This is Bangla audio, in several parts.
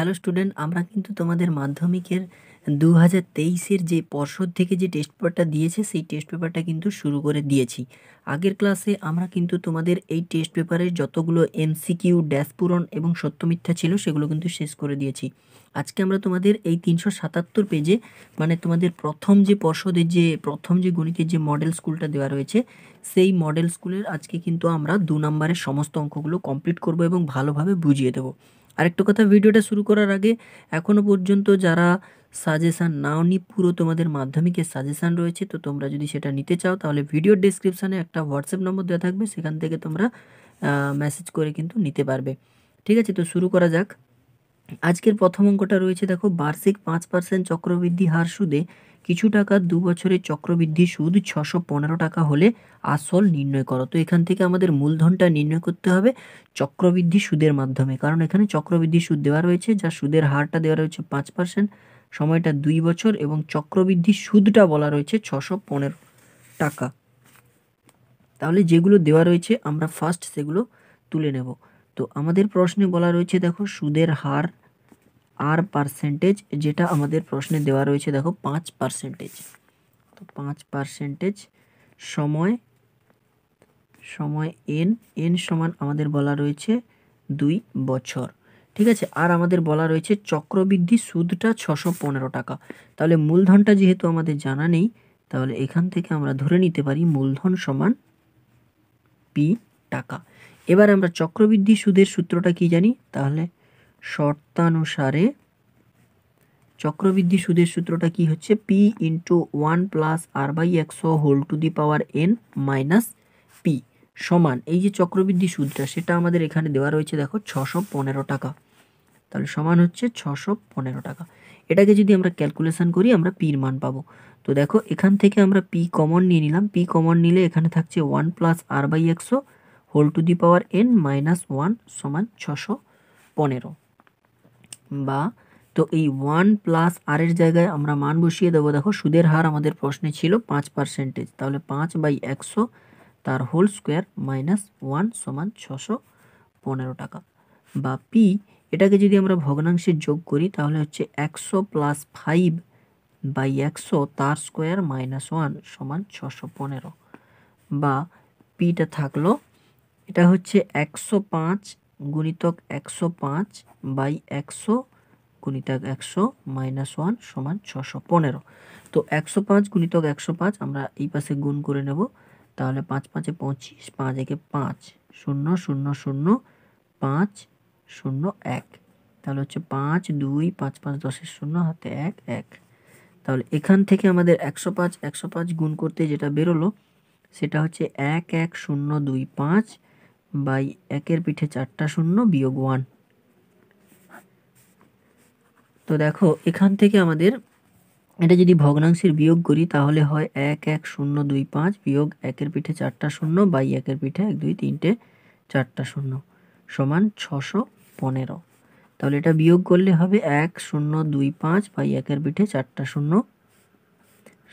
হ্যালো স্টুডেন্ট আমরা কিন্তু তোমাদের মাধ্যমিকের দু হাজার তেইশের যে পর্ষদ থেকে যে টেস্ট পেপারটা দিয়েছে সেই টেস্ট পেপারটা কিন্তু শুরু করে দিয়েছি আগের ক্লাসে আমরা কিন্তু তোমাদের এই টেস্ট পেপারের যতগুলো এমসিকিউ ড্যাশপূরণ এবং সত্যমিথ্যা ছিল সেগুলো কিন্তু শেষ করে দিয়েছি আজকে আমরা তোমাদের এই তিনশো সাতাত্তর পেজে মানে তোমাদের প্রথম যে পর্ষদের যে প্রথম যে গণিতের যে মডেল স্কুলটা দেওয়া রয়েছে সেই মডেল স্কুলের আজকে কিন্তু আমরা দু নম্বরের সমস্ত অঙ্কগুলো কমপ্লিট করব এবং ভালোভাবে বুঝিয়ে দেবো আরেকটু কথা ভিডিওটা শুরু করার আগে এখনও পর্যন্ত যারা সাজেশান নাও নি পুরো তোমাদের মাধ্যমিকের সাজেশান রয়েছে তো তোমরা যদি সেটা নিতে চাও তাহলে ভিডিও ডিসক্রিপশানে একটা হোয়াটসঅ্যাপ নম্বর দেওয়া থাকবে সেখান থেকে তোমরা মেসেজ করে কিন্তু নিতে পারবে ঠিক আছে তো শুরু করা যাক আজকের প্রথম অঙ্কটা রয়েছে দেখো বার্ষিক পাঁচ পার্সেন্ট চক্রবৃদ্ধি হার সুদে কিছু টাকা দু বছরের চক্রবৃদ্ধি সুদ ছশো পনেরো টাকা হলে আসল নির্ণয় করো তো এখান থেকে আমাদের মূলধনটা নির্ণয় করতে হবে চক্রবৃদ্ধি সুদের মাধ্যমে কারণ এখানে চক্রবৃদ্ধি সুদ দেওয়া রয়েছে যা সুদের হারটা দেওয়া রয়েছে পাঁচ পার্সেন্ট সময়টা দুই বছর এবং চক্রবৃদ্ধি সুদটা বলা রয়েছে ছশো পনেরো টাকা তাহলে যেগুলো দেওয়া রয়েছে আমরা ফার্স্ট সেগুলো তুলে নেব তো আমাদের প্রশ্নে বলা রয়েছে দেখো সুদের হার আর পার্সেন্টেজ যেটা আমাদের প্রশ্নে দেওয়া রয়েছে দেখো পাঁচ পার্সেন্টেজ তো পাঁচ পার্সেন্টেজ সময় সময় এন এন সমান আমাদের বলা রয়েছে দুই বছর ঠিক আছে আর আমাদের বলা রয়েছে চক্রবৃদ্ধি সুদটা ছশো পনেরো টাকা তাহলে মূলধনটা যেহেতু আমাদের জানা নেই তাহলে এখান থেকে আমরা ধরে নিতে পারি মূলধন সমান পি টাকা এবার আমরা চক্রবৃদ্ধি সুদের সূত্রটা কি জানি তাহলে শর্তানুসারে চক্রবৃদ্ধি সুদের সূত্রটা কি হচ্ছে P into one plus R by একশো whole to the power N minus P সমান এই যে চক্রবৃদ্ধি সুদটা সেটা আমাদের এখানে দেওয়া রয়েছে দেখো ছশো পনেরো টাকা তাহলে সমান হচ্ছে ছশো পনেরো টাকা এটাকে যদি আমরা ক্যালকুলেশন করি আমরা পির মান পাবো তো দেখো এখান থেকে আমরা পি কমন নিয়ে নিলাম পি কমন নিলে এখানে থাকছে ওয়ান প্লাস আর বাই একশো whole to the power N minus one সমান ছশো পনেরো বা তো এই ওয়ান প্লাস আর এর জায়গায় আমরা মান বসিয়ে দেবো দেখো সুদের হার আমাদের প্রশ্নে ছিল পাঁচ পার্সেন্টেজ তাহলে পাঁচ বাই একশো তার হোল স্কোয়ার মাইনাস ওয়ান সমান ছশো পনেরো টাকা বা পি এটাকে যদি আমরা ভগ্নাংশে যোগ করি তাহলে হচ্ছে একশো প্লাস ফাইভ বাই একশো তার স্কোয়ার মাইনাস ওয়ান সমান ছশো পনেরো বা পিটা থাকলো এটা হচ্ছে একশো পাঁচ গুণিতক একশো পাঁচ বাই একশো গুণিতক একশো মাইনাস ওয়ান সমান ছশো পনেরো তো একশো পাঁচ গুণিতক একশো পাঁচ আমরা এই পাশে গুণ করে নেব তাহলে পাঁচ পাঁচে পঁচিশ পাঁচ একে পাঁচ শূন্য শূন্য শূন্য পাঁচ শূন্য এক তাহলে হচ্ছে পাঁচ দুই পাঁচ পাঁচ দশের শূন্য হাতে এক এক তাহলে এখান থেকে আমাদের একশো পাঁচ একশো পাঁচ গুণ করতে যেটা বেরোলো সেটা হচ্ছে এক এক শূন্য দুই পাঁচ বাই একের পিঠে চারটা শূন্য বিয়োগ ওয়ান তো দেখো এখান থেকে আমাদের এটা যদি ভগ্নাংশের বিয়োগ করি তাহলে হয় এক এক শূন্য দুই পাঁচ বিয়োগ একের পিঠে চারটা শূন্য বাই একের পিঠে এক দুই তিনটে চারটা শূন্য সমান ছশো পনেরো তাহলে এটা বিয়োগ করলে হবে এক শূন্য দুই পাঁচ বাই একের পিঠে চারটা শূন্য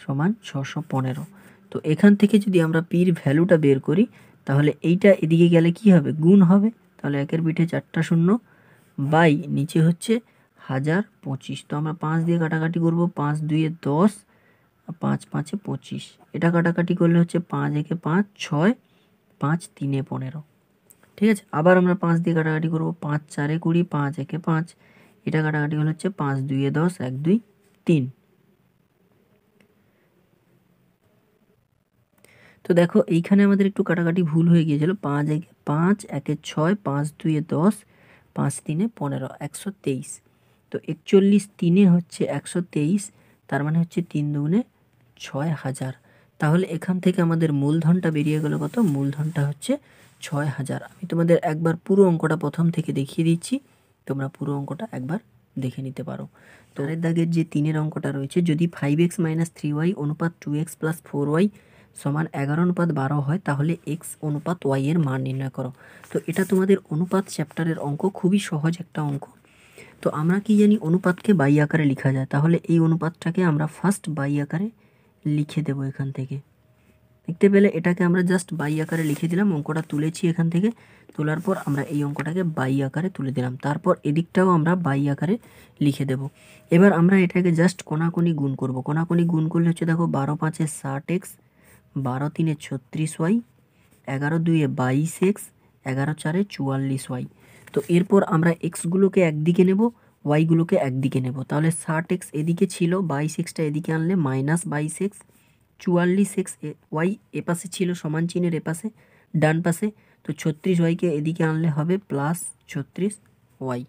সমান ছশো পনেরো তো এখান থেকে যদি আমরা পির ভ্যালুটা বের করি তাহলে এইটা এদিকে গেলে কি হবে গুণ হবে তাহলে একের পিঠে চারটা শূন্য বাই নিচে হচ্ছে হাজার পঁচিশ তো আমরা পাঁচ দিয়ে কাটাকাটি করব পাঁচ দুয়ে দশ পাঁচ পাঁচে পঁচিশ এটা কাটাকাটি করলে হচ্ছে পাঁচ একে পাঁচ ছয় পাঁচ তিনে পনেরো ঠিক আছে আবার আমরা পাঁচ দিয়ে কাটাকাটি করব পাঁচ চারে কুড়ি পাঁচ একে পাঁচ এটা কাটাকাটি হলে হচ্ছে পাঁচ দুইয়ে দশ এক দুই তিন তো দেখো এইখানে আমাদের একটু কাটাকাটি ভুল হয়ে গিয়েছিল পাঁচ এক পাঁচ একে ছয় পাঁচ দুয়ে দশ পাঁচ তিনে পনেরো একশো তেইশ তো একচল্লিশ তিনে হচ্ছে একশো তেইশ তার মানে হচ্ছে তিন দুগুণে ছয় হাজার তাহলে এখান থেকে আমাদের মূলধনটা বেরিয়ে গেল কত মূলধনটা হচ্ছে ছয় হাজার আমি তোমাদের একবার পুরো অঙ্কটা প্রথম থেকে দেখিয়ে দিচ্ছি তোমরা পুরো অঙ্কটা একবার দেখে নিতে পারো তারের দাগের যে তিনের অঙ্কটা রয়েছে যদি five X minus three Y অনুপাত two X plus four Y সমান এগারো অনুপাত বারো হয় তাহলে এক্স অনুপাত ওয়াই এর মান নির্ণয় করো তো এটা তোমাদের অনুপাত চ্যাপ্টারের অঙ্ক খুবই সহজ একটা অঙ্ক তো আমরা কি জানি অনুপাতকে বাই আকারে লেখা যায় তাহলে এই অনুপাতটাকে আমরা ফার্স্ট বাই আকারে লিখে দেব এখান থেকে দেখতে পেলে এটাকে আমরা জাস্ট বাই আকারে লিখে দিলাম অঙ্কটা তুলেছি এখান থেকে তোলার পর আমরা এই অঙ্কটাকে বাই আকারে তুলে দিলাম তারপর এদিকটাও আমরা বাই আকারে লিখে দেব এবার আমরা এটাকে জাস্ট কোনাকুনি গুণ করব কোনাকুনি গুণ করলে হচ্ছে দেখো বারো পাঁচে ষাট এক্স বারো তিনে ছত্রিশ ওয়াই এগারো দুয়ে বাইশ এক্স এগারো চারে চুয়াল্লিশ ওয়াই তো এরপর আমরা এক্সগুলোকে একদিকে নেব ওয়াইগুলোকে একদিকে নেব তাহলে ষাট এক্স এদিকে ছিল বাইশ এক্সটা এদিকে আনলে মাইনাস বাইশ এক্স চুয়াল্লিশ এক্স ওয়াই এপাশে ছিল সমান চিহ্নের এপাশে ডান পাশে তো ছত্রিশ ওয়াইকে এদিকে আনলে হবে প্লাস ছত্রিশ ওয়াই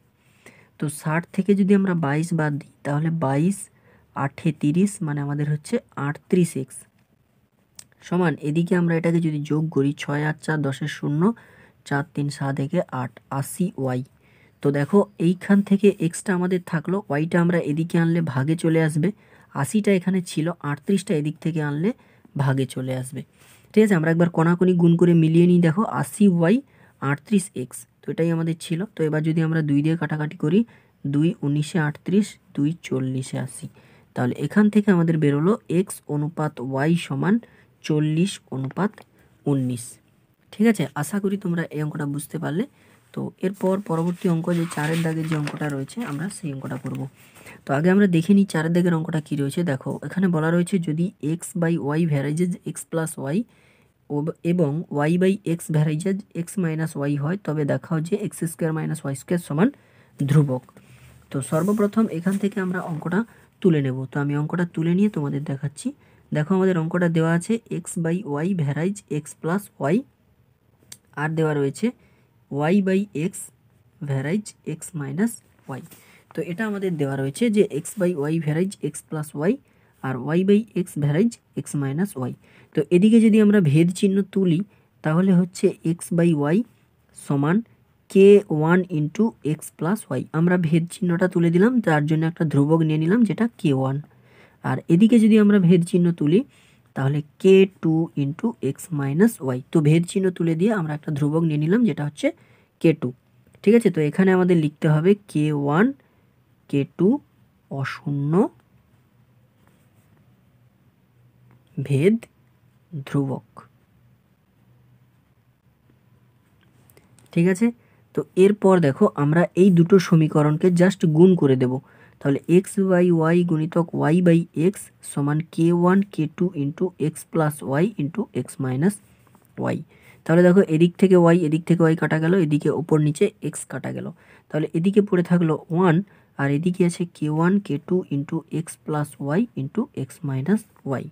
তো ষাট থেকে যদি আমরা বাইশ বাদ দিই তাহলে বাইশ আঠে তিরিশ মানে আমাদের হচ্ছে আটত্রিশ এক্স সমান এদিকে আমরা এটাকে যদি যোগ করি ছয় আট চার দশের শূন্য চার তিন সাত একে আট আশি ওয়াই তো দেখো এইখান থেকে এক্সটা আমাদের থাকলো ওয়াইটা আমরা এদিকে আনলে ভাগে চলে আসবে আশিটা এখানে ছিল আটত্রিশটা এদিক থেকে আনলে ভাগে চলে আসবে ঠিক আছে আমরা একবার কোনাকোনি গুণ করে মিলিয়ে নিই দেখো আশি ওয়াই আটত্রিশ এক্স তো এটাই আমাদের ছিল তো এবার যদি আমরা দুই দিয়ে কাটাকাটি করি দুই উনিশে আটত্রিশ দুই চল্লিশে আশি তাহলে এখান থেকে আমাদের বেরোলো এক্স অনুপাত ওয়াই সমান চল্লিশ অনুপাত উনিশ ঠিক আছে আশা করি তোমরা এই অঙ্কটা বুঝতে পারলে তো এরপর পরবর্তী অঙ্ক যে চারের দাগের যে অঙ্কটা রয়েছে আমরা সেই অঙ্কটা করব তো আগে আমরা দেখে নিই চারের দাগের অঙ্কটা কী রয়েছে দেখো এখানে বলা রয়েছে যদি X by Y varies as X plus Y এবং Y by X varies as X minus Y হয় তবে দেখাও যে X square minus Y square সমান ধ্রুবক তো সর্বপ্রথম এখান থেকে আমরা অঙ্কটা তুলে নেব তো আমি অঙ্কটা তুলে নিয়ে তোমাদের দেখাচ্ছি দেখো আমাদের অঙ্কটা দেওয়া আছে X by Y varies X plus Y আর দেওয়া রয়েছে Y by X varies X minus Y তো এটা আমাদের দেওয়া রয়েছে যে X by Y varies X plus Y আর Y by X varies X minus Y তো এদিকে যদি আমরা ভেদ চিহ্ন তুলি তাহলে হচ্ছে এক্স বাই ওয়াই সমান K one into X plus Y আমরা ভেদ চিহ্নটা তুলে দিলাম তার জন্য একটা ধ্রুবক নিয়ে নিলাম যেটা কে ওয়ান আর এদিকে যদি আমরা ভেদ চিহ্ন তুলি তাহলে K two into X minus Y তো ভেদ চিহ্ন তুলে দিয়ে আমরা একটা ধ্রুবক নিয়ে নিলাম যেটা হচ্ছে কে টু ঠিক আছে তো এখানে আমাদের লিখতে হবে কে ওয়ান কে টু অশূন্য ভেদ ধ্রুবক ঠিক আছে তো এরপর দেখো আমরা এই দুটো সমীকরণকে জাস্ট গুণ করে দেবো তাহলে এক্স বাই ওয়াই গুণিতক ওয়াই বাই এক্স সমান K one K two into X plus Y into X minus Y তাহলে দেখো এদিক থেকে ওয়াই এদিক থেকে ওয়াই কাটা গেল এদিকে ওপর নিচে এক্স কাটা গেল তাহলে এদিকে পড়ে থাকলো ওয়ান আর এদিকে আছে K one K two into X plus Y into X minus Y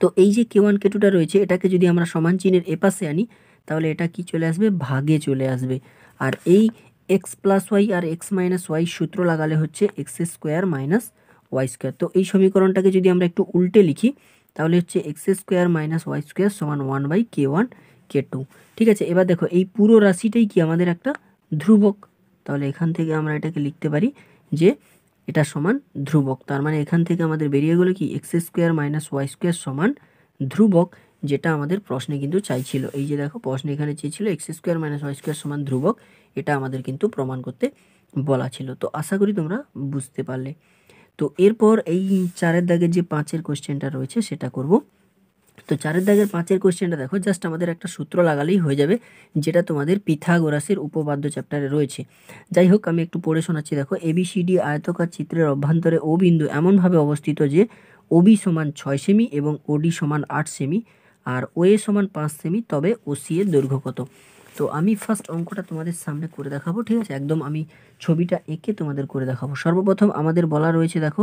তো এই যে কে ওয়ান কে টুটা রয়েছে এটাকে যদি আমরা সমান চিহ্নের এপাশে আনি তাহলে এটা কি চলে আসবে ভাগে চলে আসবে আর এই এক্স প্লাস ওয়াই আর এক্স মাইনাস ওয়াই সূত্র লাগালে হচ্ছে X square minus Y square তো এই সমীকরণটাকে যদি আমরা একটু উল্টে লিখি তাহলে হচ্ছে X square minus Y square সমান one by K one K two ঠিক আছে এবার দেখো এই পুরো রাশিটাই কি আমাদের একটা ধ্রুবক তাহলে এখান থেকে আমরা এটাকে লিখতে পারি যে এটা সমান ধ্রুবক তার মানে এখান থেকে আমাদের বেরিয়ে গেলো কি X square minus Y square সমান ধ্রুবক যেটা আমাদের প্রশ্নে কিন্তু চাইছিল এই যে দেখো প্রশ্নে এখানে চেয়েছিল X square minus Y square সমান ধ্রুবক এটা আমাদের কিন্তু প্রমাণ করতে বলা ছিল তো আশা করি তোমরা বুঝতে পারলে তো এরপর এই চারের দাগে যে পাঁচের কোশ্চেনটা রয়েছে সেটা করব তো চারের দাগের পাঁচের কোশ্চেনটা দেখো জাস্ট আমাদের একটা সূত্র লাগালেই হয়ে যাবে যেটা তোমাদের পিথাগোরাসের উপপাদ্য চ্যাপ্টারে রয়েছে যাই হোক আমি একটু পড়ে শোনাচ্ছি দেখো এবিসিডি আয়তকার চিত্রের অভ্যন্তরে ও বিন্দু এমনভাবে অবস্থিত যে ওবি সমান ছয় সেমি এবং ওডি সমান আট সেমি আর ওয়ে সমান পাঁচ সেমি তবে সি এর দৈর্ঘ্য কত তো আমি ফার্স্ট অঙ্কটা তোমাদের সামনে করে দেখাবো ঠিক আছে একদম আমি ছবিটা এঁকে তোমাদের করে দেখাবো সর্বপ্রথম আমাদের বলা রয়েছে দেখো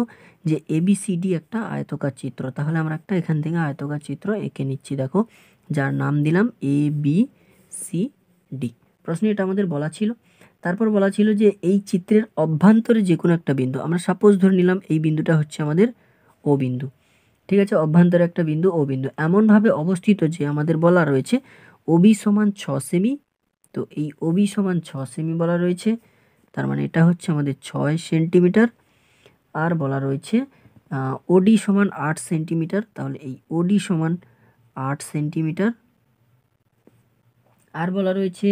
যে এবিসিডি একটা আয়তকার চিত্র তাহলে আমরা একটা এখান থেকে আয়তকার চিত্র এঁকে নিচ্ছি দেখো যার নাম দিলাম এ বি সি ডি প্রশ্ন এটা আমাদের বলা ছিল তারপর বলা ছিল যে এই চিত্রের অভ্যন্তরে যে কোনো একটা বিন্দু আমরা সাপোজ ধরে নিলাম এই বিন্দুটা হচ্ছে আমাদের ও বিন্দু ঠিক আছে অভ্যন্তরে একটা বিন্দু ও বিন্দু এমনভাবে অবস্থিত যে আমাদের বলা রয়েছে ওবি সমান ছ সেমি তো এই ওবি সমান ছ সেমি বলা রয়েছে তার মানে এটা হচ্ছে আমাদের ছয় সেন্টিমিটার আর বলা রয়েছে ওডি সমান আট সেন্টিমিটার তাহলে এই ওডি সমান আট সেন্টিমিটার আর বলা রয়েছে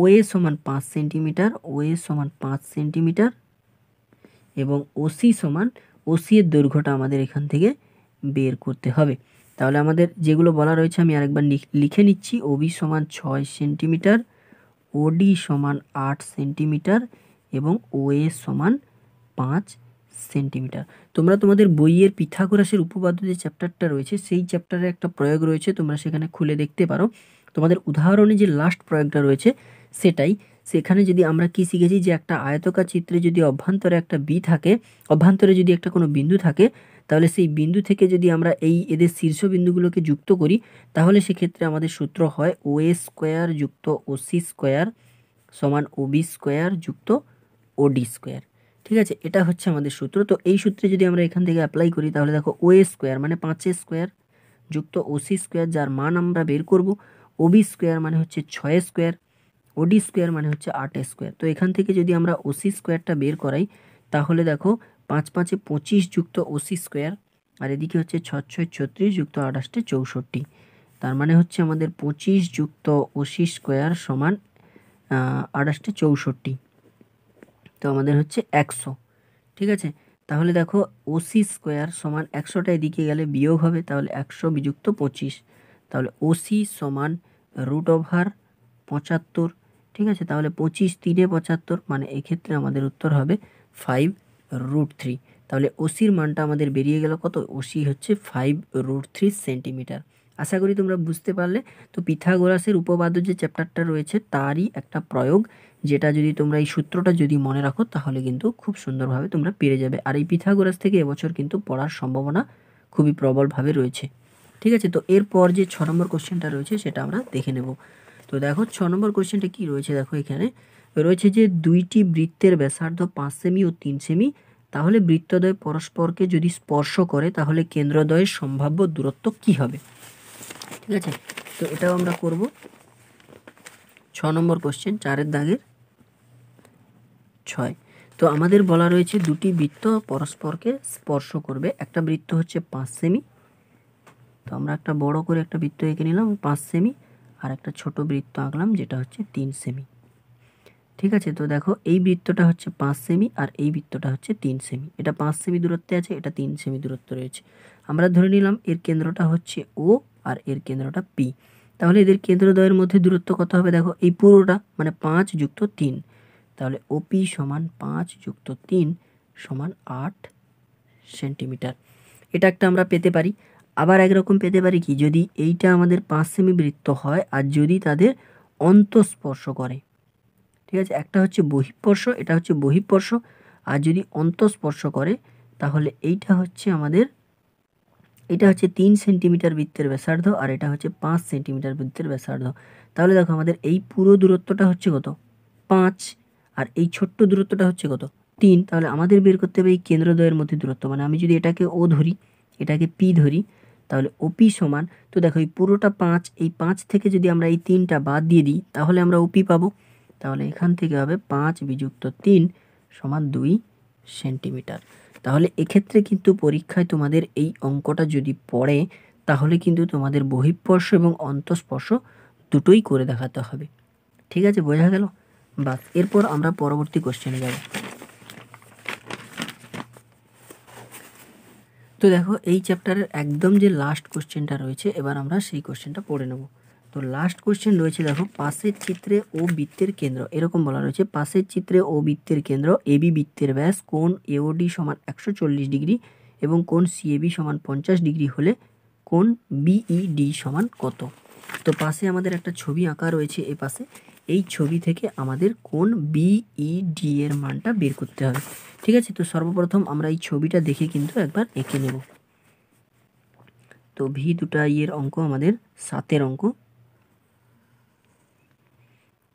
ওএ সমান পাঁচ সেন্টিমিটার ওএ সমান পাঁচ সেন্টিমিটার এবং ওসি সমান ওসি এর দৈর্ঘ্যটা আমাদের এখান থেকে বের করতে হবে তাহলে আমাদের যেগুলো বলা রয়েছে আমি আরেকবার লিখে নিচ্ছি ওবি সমান ছয় সেন্টিমিটার ওডি সমান আট সেন্টিমিটার এবং ওএ সমান পাঁচ সেন্টিমিটার তোমরা তোমাদের বইয়ের পিথাগোরাসের উপপাদ্য যে চ্যাপ্টারটা রয়েছে সেই চ্যাপ্টারে একটা প্রয়োগ রয়েছে তোমরা সেখানে খুলে দেখতে পারো তোমাদের উদাহরণে যে লাস্ট প্রয়োগটা রয়েছে সেটাই সেখানে যদি আমরা কি শিখেছি যে একটা আয়তকার চিত্রে যদি অভ্যন্তরে একটা বি থাকে অভ্যন্তরে যদি একটা কোনো বিন্দু থাকে তাহলে সেই বিন্দু থেকে যদি আমরা এই এদের শীর্ষ বিন্দুগুলোকে যুক্ত করি তাহলে সেক্ষেত্রে আমাদের সূত্র হয় ও স্কোয়ার যুক্ত ও সি স্কোয়ার সমান ও বি স্কোয়ার যুক্ত ও ডি স্কোয়ার ঠিক আছে এটা হচ্ছে আমাদের সূত্র তো এই সূত্রে যদি আমরা এখান থেকে অ্যাপ্লাই করি তাহলে দেখো ও স্কোয়ার মানে পাঁচে স্কোয়ার যুক্ত ও সি স্কোয়ার যার মান আমরা বের করব ও বি স্কোয়ার মানে হচ্ছে ছয় স্কোয়ার ডি স্কোয়ার মানে হচ্ছে আট স্কোয়ার তো এখান থেকে যদি আমরা সি স্কোয়ারটা বের করাই তাহলে দেখো পাঁচ পাঁচে পঁচিশ যুক্ত অশি স্কোয়ার আর এদিকে হচ্ছে ছ ছয় ছত্রিশ যুক্ত আঠাশটা চৌষট্টি তার মানে হচ্ছে আমাদের পঁচিশ যুক্ত অশি স্কোয়ার সমান আঠাশটা চৌষট্টি তো আমাদের হচ্ছে একশো ঠিক আছে তাহলে দেখো ওসি স্কোয়ার সমান একশোটা এদিকে গেলে বিয়োগ হবে তাহলে একশো বিযুক্ত পঁচিশ তাহলে ওসি সমান রুট ওভার পঁচাত্তর ঠিক আছে তাহলে পঁচিশ তিনে পঁচাত্তর মানে এক্ষেত্রে আমাদের উত্তর হবে ফাইভ রুট থ্রি তাহলে ওসির মানটা আমাদের বেরিয়ে গেল কত ওসি হচ্ছে ফাইভ রুট থ্রি সেন্টিমিটার আশা করি তোমরা বুঝতে পারলে তো পিথাগোরাসের উপপাদ্য যে চ্যাপ্টারটা রয়েছে তারই একটা প্রয়োগ যেটা যদি তোমরা এই সূত্রটা যদি মনে রাখো তাহলে কিন্তু খুব সুন্দরভাবে তোমরা পেরে যাবে আর এই পিথাগোরাস থেকে এবছর কিন্তু পড়ার সম্ভাবনা খুবই প্রবলভাবে রয়েছে ঠিক আছে তো এরপর যে ছ নম্বর কোশ্চেনটা রয়েছে সেটা আমরা দেখে নেব তো দেখো ছ নম্বর কোশ্চেনটা কী রয়েছে দেখো এখানে রয়েছে যে দুইটি বৃত্তের ব্যাসার্ধ পাঁচ সেমি ও তিন সেমি তাহলে বৃত্তদ্বয় পরস্পরকে যদি স্পর্শ করে তাহলে কেন্দ্রদ্বয়ের সম্ভাব্য দূরত্ব কি হবে ঠিক আছে তো এটাও আমরা করব ছ নম্বর কোশ্চেন চারের দাগের ছয় তো আমাদের বলা রয়েছে দুটি বৃত্ত পরস্পরকে স্পর্শ করবে একটা বৃত্ত হচ্ছে পাঁচ সেমি তো আমরা একটা বড় করে একটা বৃত্ত এঁকে নিলাম পাঁচ সেমি আর একটা ছোট বৃত্ত আঁকলাম যেটা হচ্ছে তিন সেমি ঠিক আছে তো দেখো এই বৃত্তটা হচ্ছে পাঁচ সেমি আর এই বৃত্তটা হচ্ছে তিন সেমি এটা পাঁচ সেমি দূরত্বে আছে এটা তিন সেমি দূরত্ব রয়েছে আমরা ধরে নিলাম এর কেন্দ্রটা হচ্ছে ও আর এর কেন্দ্রটা পি তাহলে এদের কেন্দ্রদ্বয়ের মধ্যে দূরত্ব কত হবে দেখো এই পুরোটা মানে পাঁচ যুক্ত তিন তাহলে ওপি সমান পাঁচ যুক্ত তিন সমান আট সেন্টিমিটার এটা একটা আমরা পেতে পারি আবার একরকম পেতে পারি কি যদি এইটা আমাদের পাঁচ সেমি বৃত্ত হয় আর যদি তাদের অন্তঃস্পর্শ করে ঠিক আছে একটা হচ্ছে বহিঃপর্শ এটা হচ্ছে বহিঃপর্শ আর যদি অন্তঃস্পর্শ করে তাহলে এইটা হচ্ছে আমাদের এটা হচ্ছে তিন সেন্টিমিটার বৃত্তের ব্যাসার্ধ আর এটা হচ্ছে পাঁচ সেন্টিমিটার বৃত্তের ব্যাসার্ধ তাহলে দেখো আমাদের এই পুরো দূরত্বটা হচ্ছে কত পাঁচ আর এই ছোট্ট দূরত্বটা হচ্ছে কত তিন তাহলে আমাদের বের করতে হবে এই কেন্দ্রদ্বয়ের মধ্যে দূরত্ব মানে আমি যদি এটাকে ও ধরি এটাকে পি ধরি তাহলে ওপি সমান তো দেখো এই পুরোটা পাঁচ এই পাঁচ থেকে যদি আমরা এই তিনটা বাদ দিয়ে দিই তাহলে আমরা ওপি পাবো তাহলে এখান থেকে হবে পাঁচ বিযুক্ত তিন সমান দুই সেন্টিমিটার তাহলে এক্ষেত্রে কিন্তু পরীক্ষায় তোমাদের এই অঙ্কটা যদি পড়ে তাহলে কিন্তু তোমাদের বহিঃস্পর্শ এবং অন্তঃস্পর্শ দুটোই করে দেখাতে হবে ঠিক আছে বোঝা গেল বাস এরপর আমরা পরবর্তী কোশ্চেনে যাব তো দেখো এই চ্যাপ্টারের একদম যে লাস্ট কোশ্চেনটা রয়েছে এবার আমরা সেই কোশ্চেনটা পড়ে নেবো তো লাস্ট কোয়েশ্চেন রয়েছে দেখো পাশের চিত্রে ও বৃত্তের কেন্দ্র এরকম বলা রয়েছে পাশের চিত্রে ও বৃত্তের কেন্দ্র এবি বৃত্তের ব্যাস কোন এওডি সমান একশো ডিগ্রি এবং কোন সিএবি সমান পঞ্চাশ ডিগ্রি হলে কোন বিইডি সমান কত তো পাশে আমাদের একটা ছবি আঁকা রয়েছে এ পাশে এই ছবি থেকে আমাদের কোন বিইডি এর মানটা বের করতে হবে ঠিক আছে তো সর্বপ্রথম আমরা এই ছবিটা দেখে কিন্তু একবার এঁকে নেব তো ভি দুটা ইয়ের অঙ্ক আমাদের সাতের অঙ্ক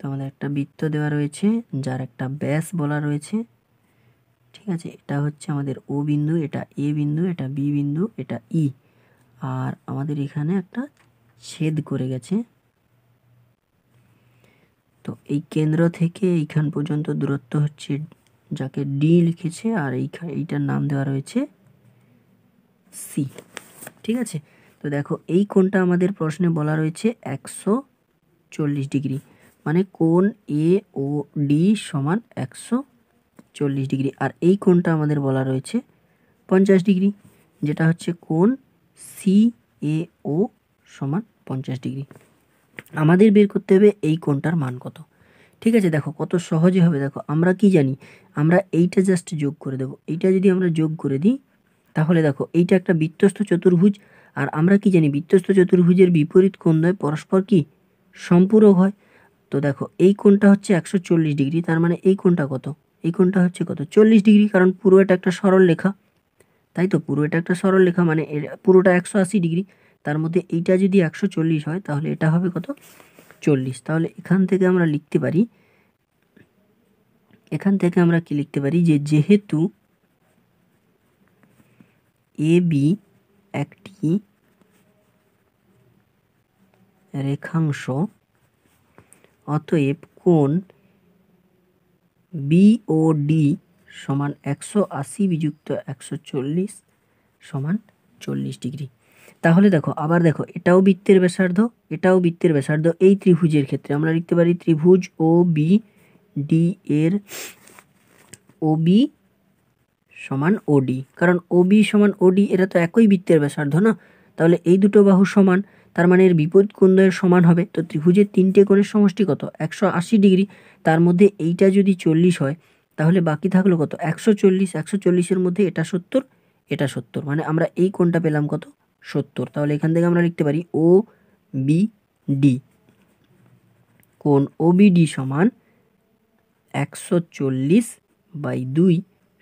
আমাদের একটা বৃত্ত দেওয়া রয়েছে যার একটা ব্যাস বলা রয়েছে ঠিক আছে এটা হচ্ছে আমাদের ও বিন্দু এটা এ বিন্দু এটা বি বিন্দু এটা ই আর আমাদের এখানে একটা ছেদ করে গেছে তো এই কেন্দ্র থেকে এইখান পর্যন্ত দূরত্ব হচ্ছে যাকে ডি লিখেছে আর এইখান এইটার নাম দেওয়া রয়েছে সি ঠিক আছে তো দেখো এই কোনটা আমাদের প্রশ্নে বলা রয়েছে একশো চল্লিশ ডিগ্রি মানে কোন এ ও ডি সমান একশো চল্লিশ ডিগ্রি আর এই কোণটা আমাদের বলা রয়েছে পঞ্চাশ ডিগ্রি যেটা হচ্ছে কোন সি এ ও সমান পঞ্চাশ ডিগ্রি আমাদের বের করতে হবে এই কোণটার মান কত ঠিক আছে দেখো কত সহজে হবে দেখো আমরা কি জানি আমরা এইটা জাস্ট যোগ করে দেব এইটা যদি আমরা যোগ করে দিই তাহলে দেখো এইটা একটা বিত্তস্ত চতুর্ভুজ আর আমরা কি জানি বিত্তস্ত চতুর্ভুজের বিপরীত কোণ দয় পরস্পর কি সম্পূরক হয় তো দেখো এই কোণটা হচ্ছে একশো চল্লিশ ডিগ্রি তার মানে এই কোণটা কত এই কোণটা হচ্ছে কত চল্লিশ ডিগ্রি কারণ পুরো এটা একটা সরল লেখা তাই তো পুরো এটা একটা সরল লেখা মানে পুরোটা একশো আশি ডিগ্রি তার মধ্যে এইটা যদি একশো চল্লিশ হয় তাহলে এটা হবে কত চল্লিশ তাহলে এখান থেকে আমরা লিখতে পারি এখান থেকে আমরা কি লিখতে পারি যে যেহেতু এ বি একটি রেখাংশ অতএব কোণ বিওডি সমান একশো আশি বিযুক্ত একশো চল্লিশ সমান চল্লিশ ডিগ্রি তাহলে দেখো আবার দেখো এটাও বৃত্তের ব্যাসার্ধ এটাও বৃত্তের ব্যাসার্ধ এই ত্রিভুজের ক্ষেত্রে আমরা লিখতে পারি ত্রিভুজ ও বি ডি এর ও বি সমান ওডি কারণ ও বি সমান ওডি এরা তো একই বৃত্তের ব্যাসার্ধ না তাহলে এই দুটো বাহু সমান তার মানে এর বিপরীত কোণদ্বয়ের সমান হবে তো ত্রিভুজের তিনটে কোণের সমষ্টি কত একশো আশি ডিগ্রি তার মধ্যে এইটা যদি চল্লিশ হয় তাহলে বাকি থাকলো কত একশো চল্লিশ একশো চল্লিশের মধ্যে এটা সত্তর এটা সত্তর মানে আমরা এই কোণটা পেলাম কত সত্তর তাহলে এখান থেকে আমরা লিখতে পারি ও বি ডি কোণ ও বি ডি সমান একশো চল্লিশ বাই দুই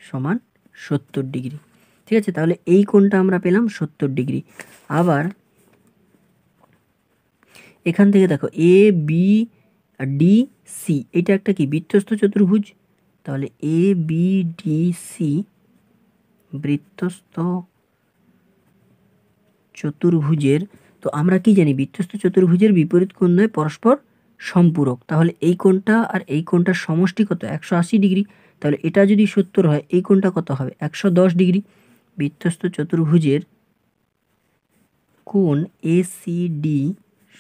সমান সত্তর ডিগ্রি ঠিক আছে তাহলে এই কোণটা আমরা পেলাম সত্তর ডিগ্রি আবার এখান থেকে দেখো এ বি ডি সি এটা একটা কি বৃত্তস্ত চতুর্ভুজ তাহলে এ বি ডি সি বৃত্তস্ত চতুর্ভুজের তো আমরা কি জানি বৃত্তস্ত চতুর্ভুজের বিপরীত কোণ নয় পরস্পর সম্পূরক তাহলে এই কোণটা আর এই কোণটার সমষ্টি কত একশো আশি ডিগ্রি তাহলে এটা যদি সত্তর হয় এই কোণটা কত হবে একশো দশ ডিগ্রি বৃত্তস্ত চতুর্ভুজের কোণ এ সি ডি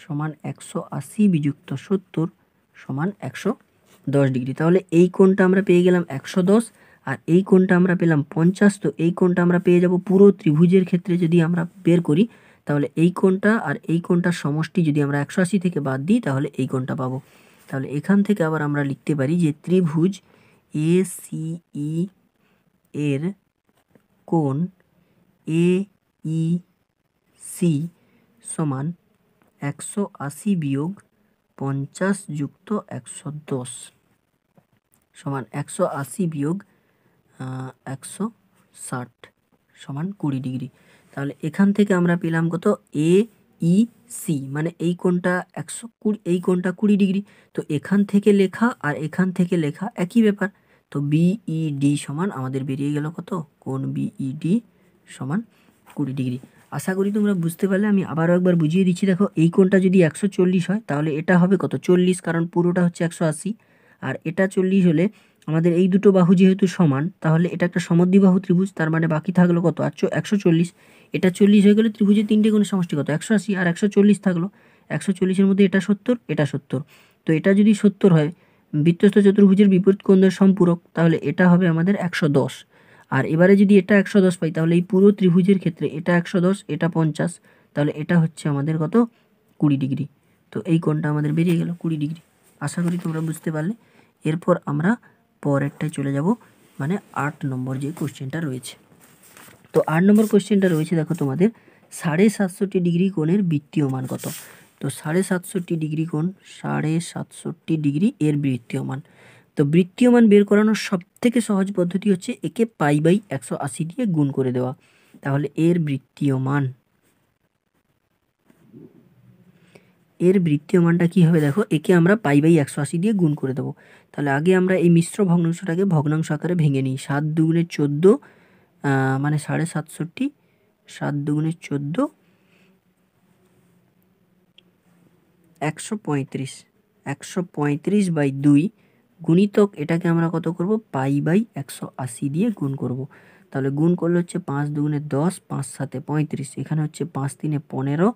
সমান একশো আশি বিযুক্ত সত্তর সমান একশো দশ ডিগ্রি তাহলে এই কোণটা আমরা পেয়ে গেলাম একশো দশ আর এই কোণটা আমরা পেলাম পঞ্চাশ তো এই কোণটা আমরা পেয়ে যাব পুরো ত্রিভুজের ক্ষেত্রে যদি আমরা বের করি তাহলে এই কোণটা আর এই কোণটার সমষ্টি যদি আমরা একশো আশি থেকে বাদ দিই তাহলে এই কোণটা পাবো তাহলে এখান থেকে আবার আমরা লিখতে পারি যে ত্রিভুজ এ সিই এর কোণ এ ই সি সমান একশো আশি বিয়োগ পঞ্চাশ যুক্ত একশো দশ সমান একশো আশি বিয়োগ একশো ষাট সমান কুড়ি ডিগ্রি তাহলে এখান থেকে আমরা পেলাম কত এ ই সি মানে এই কোনটা একশো কুড়ি এই কোনটা কুড়ি ডিগ্রি তো এখান থেকে লেখা আর এখান থেকে লেখা একই ব্যাপার তো বিই ডি e, সমান আমাদের বেরিয়ে গেল কত কোন বিই ডি সমান কুড়ি ডিগ্রি আশা করি তোমরা বুঝতে পারলে আমি আবারও একবার বুঝিয়ে দিচ্ছি দেখো এই কোনটা যদি একশো হয় তাহলে এটা হবে কত চল্লিশ কারণ পুরোটা হচ্ছে একশো আর এটা চল্লিশ হলে আমাদের এই দুটো বাহু যেহেতু সমান তাহলে এটা একটা সমদ্বিবাহু ত্রিভুজ তার মানে বাকি থাকলো কত আটশো একশো চল্লিশ এটা চল্লিশ হয়ে গেলে ত্রিভুজের তিনটে কোনো সমষ্টি কত একশো আশি আর একশো চল্লিশ থাকলো একশো চল্লিশের মধ্যে এটা সত্তর এটা সত্তর তো এটা যদি সত্তর হয় বৃত্তস্থ চতুর্ভুজের বিপরীত কোণের সম্পূরক তাহলে এটা হবে আমাদের একশো দশ আর এবারে যদি এটা একশো দশ পাই তাহলে এই পুরো ত্রিভুজের ক্ষেত্রে এটা একশো দশ এটা পঞ্চাশ তাহলে এটা হচ্ছে আমাদের কত কুড়ি ডিগ্রি তো এই কোণটা আমাদের বেরিয়ে গেল কুড়ি ডিগ্রি আশা করি তোমরা বুঝতে পারলে এরপর আমরা পরেরটায় চলে যাব মানে আট নম্বর যে কোশ্চেনটা রয়েছে তো আট নম্বর কোশ্চেনটা রয়েছে দেখো তোমাদের সাড়ে সাতষট্টি ডিগ্রি কোণের বৃত্তীয় মান কত তো সাড়ে সাতষট্টি ডিগ্রি কোণ সাড়ে সাতষট্টি ডিগ্রি এর বৃত্তীয় মান তো বৃত্তীয় মান বের করানোর সব থেকে সহজ পদ্ধতি হচ্ছে একে পাই বাই একশো আশি দিয়ে গুণ করে দেওয়া তাহলে এর বৃত্তীয় মান এর বৃত্তীয় মানটা কি হবে দেখো একে আমরা পাই বাই একশো আশি দিয়ে গুণ করে দেবো তাহলে আগে আমরা এই মিশ্র ভগ্নাংশটাকে ভগ্নাংশ আকারে ভেঙে নিই সাত দুগুণে চোদ্দো মানে সাড়ে সাতষট্টি সাত দুগুণে চোদ্দো একশো পঁয়ত্রিশ একশো পঁয়ত্রিশ বাই দুই গুণিতক এটাকে আমরা কত করব পাই বাই একশো আশি দিয়ে গুণ করব। তাহলে গুণ করলে হচ্ছে পাঁচ দুগুণে দশ পাঁচ সাতে পঁয়ত্রিশ এখানে হচ্ছে পাঁচ তিনে পনেরো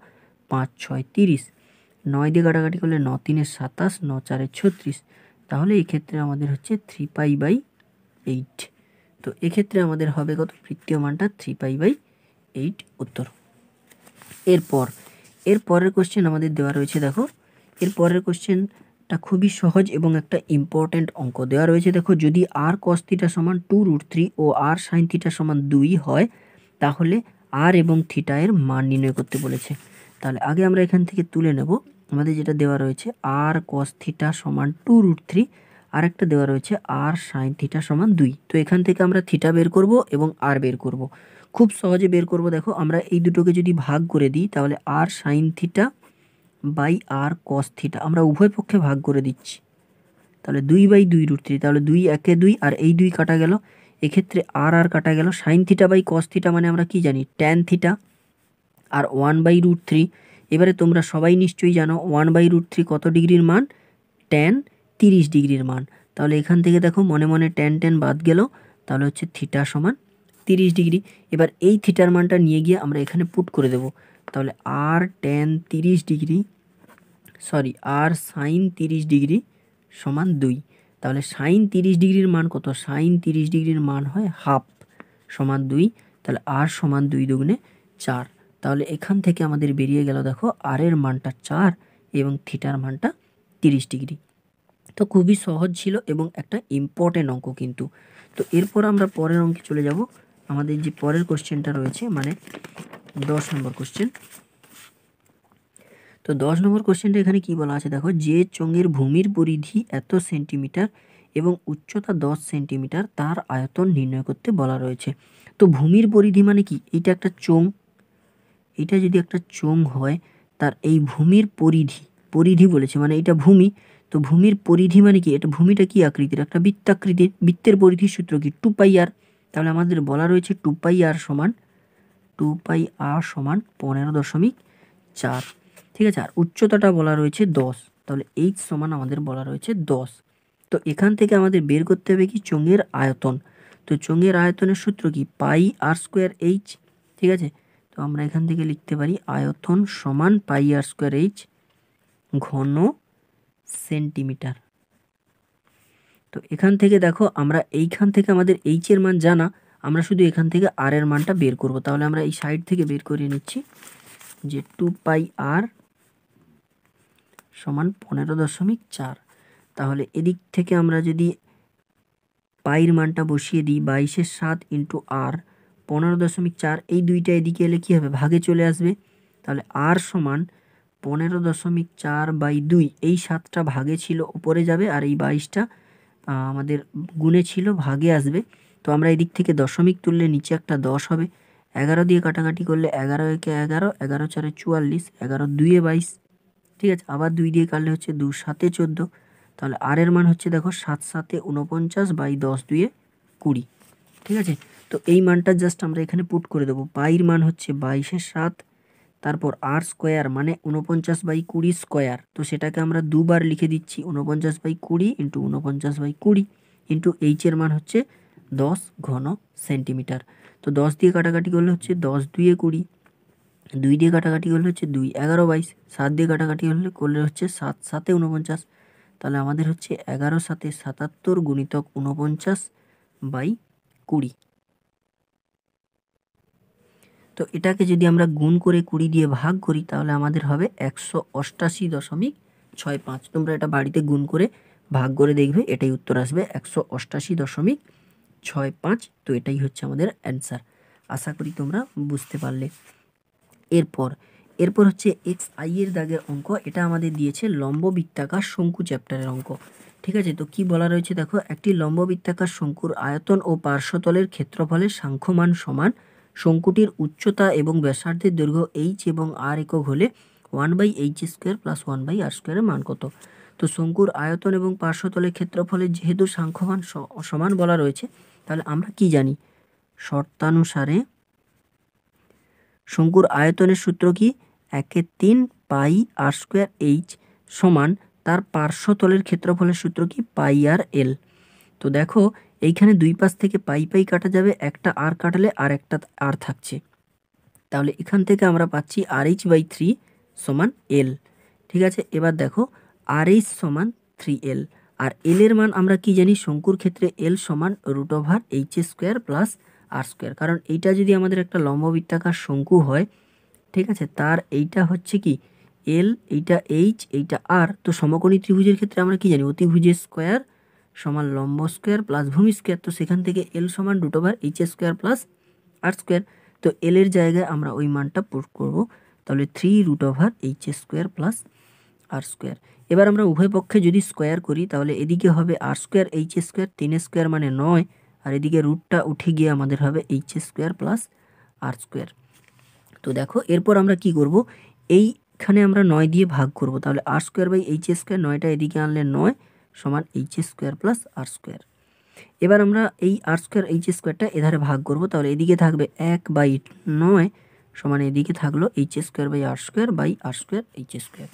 পাঁচ ছয় তিরিশ নয় দিয়ে কাটাকাটি করলে ন তিনে সাতাশ ন চারে ছত্রিশ তাহলে এক্ষেত্রে আমাদের হচ্ছে থ্রি পাই বাই এইট তো এক্ষেত্রে আমাদের হবে কত তৃতীয় মানটা থ্রি পাই বাই এইট উত্তর এরপর এর পরের কোশ্চেন আমাদের দেওয়া রয়েছে দেখো এর পরের কোশ্চেন এটা খুবই সহজ এবং একটা ইম্পর্ট্যান্ট অঙ্ক দেওয়া রয়েছে দেখো যদি আর কস থিটা সমান টু রুট থ্রি ও আর সাইন থিটা সমান দুই হয় তাহলে আর এবং থিটা এর মান নির্ণয় করতে বলেছে তাহলে আগে আমরা এখান থেকে তুলে নেব আমাদের যেটা দেওয়া রয়েছে আর কস থিটা সমান টু রুট থ্রি আরেকটা দেওয়া রয়েছে আর সাইন থিটা সমান দুই তো এখান থেকে আমরা থিটা বের করব এবং আর বের করব খুব সহজে বের করব দেখো আমরা এই দুটোকে যদি ভাগ করে দিই তাহলে R sine theta by R cos theta আমরা উভয় পক্ষে ভাগ করে দিচ্ছি তাহলে দুই বাই দুই রুট থ্রি তাহলে দুই একে দুই আর এই দুই কাটা গেল এক্ষেত্রে আর আর কাটা গেল sine theta by cos theta মানে আমরা কি জানি ট্যান থিটা আর ওয়ান বাই রুট থ্রি এবারে তোমরা সবাই নিশ্চয়ই জানো ওয়ান বাই রুট থ্রি কত ডিগ্রির মান ট্যান তিরিশ ডিগ্রির মান তাহলে এখান থেকে দেখো মনে মনে ট্যান ট্যান বাদ গেল তাহলে হচ্ছে থিটা সমান তিরিশ ডিগ্রি এবার এই থিটার মানটা নিয়ে গিয়ে আমরা এখানে পুট করে দেব তাহলে আর ট্যান তিরিশ ডিগ্রি সরি আর সাইন তিরিশ ডিগ্রি সমান দুই তাহলে সাইন তিরিশ ডিগ্রির মান কত সাইন তিরিশ ডিগ্রির মান হয় হাফ সমান দুই তাহলে আর সমান দুই দুগুণে চার তাহলে এখান থেকে আমাদের বেরিয়ে গেল দেখো আর এর মানটা চার এবং থিটার মানটা তিরিশ ডিগ্রি তো খুবই সহজ ছিল এবং একটা ইম্পর্টেন্ট অঙ্ক কিন্তু তো এরপর আমরা পরের অঙ্কে চলে যাব আমাদের যে পরের কোশ্চেনটা রয়েছে মানে দশ নম্বর কোশ্চেন তো দশ নম্বর কোশ্চেনটা এখানে কি বলা আছে দেখো যে চঙের ভূমির পরিধি এত সেন্টিমিটার এবং উচ্চতা দশ সেন্টিমিটার তার আয়তন নির্ণয় করতে বলা রয়েছে তো ভূমির পরিধি মানে কি এটা একটা চোং এটা যদি একটা চোং হয় তার এই ভূমির পরিধি পরিধি বলেছে মানে এটা ভূমি তো ভূমির পরিধি মানে কি এটা ভূমিটা কি আকৃতির একটা বৃত্তাকৃতির বৃত্তের পরিধির সূত্র কি টু পাই আর তাহলে আমাদের বলা রয়েছে টু পাই আর সমান টু পাই আর সমান পনেরো দশমিক চার ঠিক আছে আর উচ্চতাটা বলা রয়েছে দশ তাহলে এইচ সমান আমাদের বলা রয়েছে দশ তো এখান থেকে আমাদের বের করতে হবে কি চোঙের আয়তন তো চোঙের আয়তনের সূত্র কি পাই আর স্কোয়ার এইচ ঠিক আছে তো আমরা এখান থেকে লিখতে পারি আয়তন সমান পাই আর স্কোয়ার এইচ ঘন সেন্টিমিটার তো এখান থেকে দেখো আমরা এইখান থেকে আমাদের এইচের মান জানা আমরা শুধু এখান থেকে আর এর মানটা বের করব তাহলে আমরা এই সাইড থেকে বের করে নিচ্ছি যে টু পাই আর সমান পনেরো দশমিক চার তাহলে এদিক থেকে আমরা যদি পায়ের মানটা বসিয়ে দিই বাইশের সাত ইন্টু আর পনেরো দশমিক চার এই দুইটা এদিকে এলে কী হবে ভাগে চলে আসবে তাহলে আর সমান পনেরো দশমিক চার বাই দুই এই সাতটা ভাগে ছিল উপরে যাবে আর এই বাইশটা আমাদের গুণে ছিল ভাগে আসবে তো আমরা এদিক থেকে দশমিক তুললে নিচে একটা দশ হবে এগারো দিয়ে কাটাকাটি করলে এগারো একে এগারো এগারো চারে চুয়াল্লিশ এগারো দুইয়ে বাইশ ঠিক আছে আবার দুই দিয়ে কাটলে হচ্ছে দু সাতে চোদ্দো তাহলে আর এর মান হচ্ছে দেখো সাত সাতে উনপঞ্চাশ বাই দশ দুয়ে কুড়ি ঠিক আছে তো এই মানটা জাস্ট আমরা এখানে পুট করে দেবো বাইর মান হচ্ছে বাইশে সাত তারপর আর স্কোয়ার মানে উনপঞ্চাশ বাই কুড়ি স্কোয়ার তো সেটাকে আমরা দুবার লিখে দিচ্ছি উনপঞ্চাশ বাই কুড়ি ইন্টু উনপঞ্চাশ বাই কুড়ি ইন্টু এইচের মান হচ্ছে দশ ঘন সেন্টিমিটার তো দশ দিয়ে কাটাকাটি করলে হচ্ছে দশ দুয়ে কুড়ি দুই দিয়ে কাটাকাটি করলে হচ্ছে দুই এগারো বাইশ সাত দিয়ে কাটাকাটি হলে করলে হচ্ছে সাত সাতে উনপঞ্চাশ তাহলে আমাদের হচ্ছে এগারো সাতে সাতাত্তর গুণিতক উনপঞ্চাশ বাই কুড়ি তো এটাকে যদি আমরা গুণ করে কুড়ি দিয়ে ভাগ করি তাহলে আমাদের হবে একশো অষ্টাশি দশমিক ছয় পাঁচ তোমরা এটা বাড়িতে গুণ করে ভাগ করে দেখবে এটাই উত্তর আসবে একশো অষ্টাশি দশমিক ছয় পাঁচ তো এটাই হচ্ছে আমাদের অ্যান্সার আশা করি তোমরা বুঝতে পারলে এরপর এরপর হচ্ছে এক্স আই এর দাগের অঙ্ক এটা আমাদের দিয়েছে লম্ব বৃত্তাকার শঙ্কু চ্যাপ্টারের অঙ্ক ঠিক আছে তো কি বলা রয়েছে দেখো একটি লম্ব বৃত্তাকার শঙ্কুর আয়তন ও পার্শ্বতলের ক্ষেত্রফলের সাংখ্যমান সমান শঙ্কুটির উচ্চতা এবং ব্যাসার্ধের দৈর্ঘ্য এইচ এবং আর একক হলে one by H square plus one by R স্কোয়ারের মান কত তো শঙ্কুর আয়তন এবং পার্শ্বতলের ক্ষেত্রফলের যেহেতু সাংখ্যমান সমান বলা রয়েছে তাহলে আমরা কি জানি শর্তানুসারে শঙ্কুর আয়তনের সূত্র কি একে তিন পাই আর স্কোয়ার এইচ সমান তার পার্শ্বতলের ক্ষেত্রফলের সূত্র কি পাই আর এল তো দেখো এইখানে দুই পাশ থেকে পাই পাই কাটা যাবে একটা আর কাটলে আর একটা আর থাকছে তাহলে এখান থেকে আমরা পাচ্ছি আর এইচ বাই থ্রি সমান এল ঠিক আছে এবার দেখো আর এইচ সমান থ্রি এল আর এল এর মান আমরা কি জানি শঙ্কুর ক্ষেত্রে এল সমান root over H square plus R square কারণ এইটা যদি আমাদের একটা লম্ববৃত্তাকার শঙ্কু হয় ঠিক আছে তার এইটা হচ্ছে কি এল এইটা এইচ এইটা আর তো সমকোণী ত্রিভুজের ক্ষেত্রে আমরা কি জানি অতিভুজের স্কোয়ার সমান লম্ব স্কোয়ার প্লাস ভূমি স্কোয়ার তো সেখান থেকে এল সমান দুটো বার H square plus R square তো এল এর জায়গায় আমরা ওই মানটা পুট করব তাহলে three root over H square plus R square এবার আমরা উভয় পক্ষে যদি স্কোয়ার করি তাহলে এদিকে হবে আর স্কোয়ার এইচ স্কোয়ার তিন স্কোয়ার মানে নয় আর এদিকে রুটটা উঠে গিয়ে আমাদের হবে H square plus R square তো দেখো এরপর আমরা কি করব এইখানে আমরা নয় দিয়ে ভাগ করব তাহলে R square by H square নয়টা এদিকে আনলে নয় সমান H square plus R square এবার আমরা এই আর স্কোয়ার এইচ স্কোয়ারটা এধারে ভাগ করব তাহলে এদিকে থাকবে এক বাই নয় সমান এদিকে থাকলো H square by R square by R square H square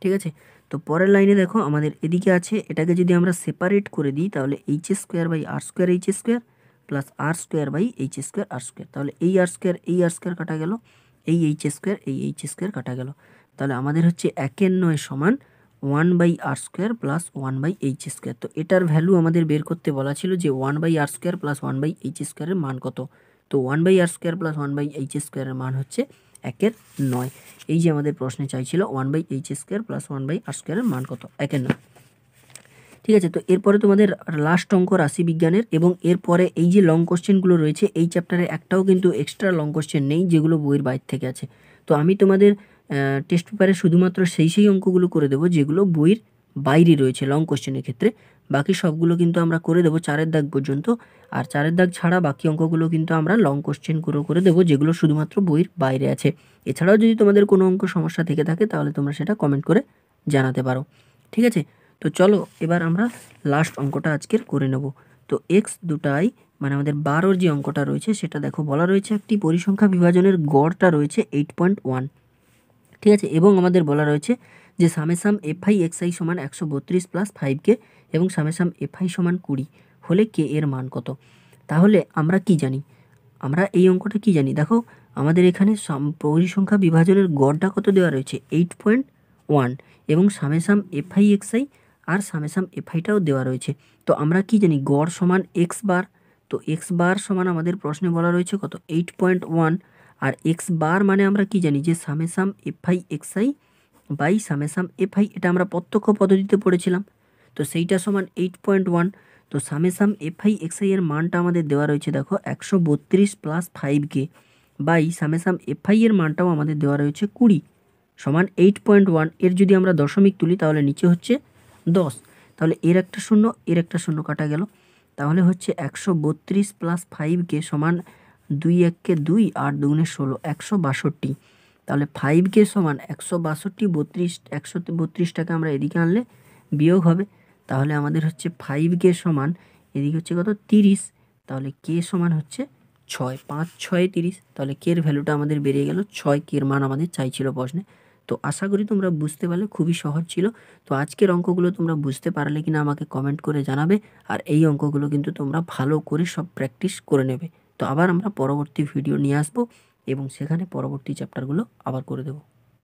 ঠিক আছে তো পরের লাইনে দেখো আমাদের এদিকে আছে এটাকে যদি আমরা সেপারেট করে দিই তাহলে H square by R square H square plus R square by H square R square তাহলে এই আর স্কোয়ার এই আর স্কোয়ার কাটা গেল এই এইচ স্কোয়ার এই এইচ স্কোয়ার কাটা গেল তাহলে আমাদের হচ্ছে একের নয় সমান one by R square plus one by H square তো এটার ভ্যালু আমাদের বের করতে বলা ছিল যে one by R square plus one by H স্কোয়ারের মান কত তো one by R square plus one by H স্কোয়ারের মান হচ্ছে একের নয় এই যে আমাদের প্রশ্নে চাইছিল one by H square plus one by R স্কোয়ারের মান কত একের নয় ঠিক আছে তো এরপরে তোমাদের লাস্ট অঙ্ক রাশি বিজ্ঞানের এবং এরপরে এই যে লং কোশ্চেনগুলো রয়েছে এই চ্যাপ্টারে একটাও কিন্তু এক্সট্রা লং কোশ্চেন নেই যেগুলো বইয়ের বাইরে থেকে আছে তো আমি তোমাদের টেস্ট পেপারে শুধুমাত্র সেই সেই অঙ্কগুলো করে দেবো যেগুলো বইয়ের বাইরে রয়েছে লং কোশ্চেনের ক্ষেত্রে বাকি সবগুলো কিন্তু আমরা করে দেবো চারের দাগ পর্যন্ত আর চারের দাগ ছাড়া বাকি অঙ্কগুলো কিন্তু আমরা লং কোশ্চেনগুলো করে দেবো যেগুলো শুধুমাত্র বইয়ের বাইরে আছে এছাড়াও যদি তোমাদের কোনো অঙ্ক সমস্যা থেকে থাকে তাহলে তোমরা সেটা কমেন্ট করে জানাতে পারো ঠিক আছে তো চলো এবার আমরা লাস্ট অঙ্কটা আজকের করে নেব তো এক্স দুটাই মানে আমাদের বারোর যে অঙ্কটা রয়েছে সেটা দেখো বলা রয়েছে একটি পরিসংখ্যা বিভাজনের গড়টা রয়েছে এইট পয়েন্ট ওয়ান ঠিক আছে এবং আমাদের বলা রয়েছে যে সামেসাম এফআই এক্সআই সমান একশো বত্রিশ প্লাস ফাইভ কে এবং সামেসাম এফআই সমান কুড়ি হলে কে এর মান কত তাহলে আমরা কি জানি আমরা এই অঙ্কটা কি জানি দেখো আমাদের এখানে পরিসংখ্যা বিভাজনের গড়টা কত দেওয়া রয়েছে এইট পয়েন্ট ওয়ান এবং সামেসাম এফআই এক্সআই আর সামেসাম এফআইটাও দেওয়া রয়েছে তো আমরা কি জানি গড় সমান এক্স বার তো এক্স বার সমান আমাদের প্রশ্নে বলা রয়েছে কত এইট পয়েন্ট ওয়ান আর এক্স বার মানে আমরা কি জানি যে সামেসাম এফআই এক্সআই বাই সামেসাম এফআই এটা আমরা প্রত্যক্ষ পদ্ধতিতে পড়েছিলাম তো সেইটা সমান এইট পয়েন্ট ওয়ান তো সামেসাম এফআই এক্সআই এর মানটা আমাদের দেওয়া রয়েছে দেখো একশো বত্রিশ প্লাস ফাইভ কে বাই সামেসাম এফআই এর মানটাও আমাদের দেওয়া রয়েছে কুড়ি সমান এইট পয়েন্ট ওয়ান এর যদি আমরা দশমিক তুলি তাহলে নিচে হচ্ছে দশ তাহলে এর একটা শূন্য এর একটা শূন্য কাটা গেল তাহলে হচ্ছে একশো বত্রিশ প্লাস ফাইভকে সমান দুই এককে দুই আর দুগুণে ষোলো একশো বাষট্টি তাহলে ফাইভ কে সমান একশো বাষট্টি বত্রিশ একশো বত্রিশটাকে আমরা এদিকে আনলে বিয়োগ হবে তাহলে আমাদের হচ্ছে ফাইভ কে সমান এদিকে হচ্ছে কত তিরিশ তাহলে কে সমান হচ্ছে ছয় পাঁচ ছয় তিরিশ তাহলে কের ভ্যালুটা আমাদের বেরিয়ে গেল ছয় কের মান আমাদের চাইছিল প্রশ্নে তো আশা করি তোমরা বুঝতে পারলে খুবই সহজ ছিল তো আজকের অঙ্কগুলো তোমরা বুঝতে পারলে কিনা আমাকে কমেন্ট করে জানাবে আর এই অঙ্কগুলো কিন্তু তোমরা ভালো করে সব প্র্যাকটিস করে নেবে তো আবার আমরা পরবর্তী ভিডিও নিয়ে আসবো এবং সেখানে পরবর্তী চ্যাপ্টারগুলো আবার করে দেবো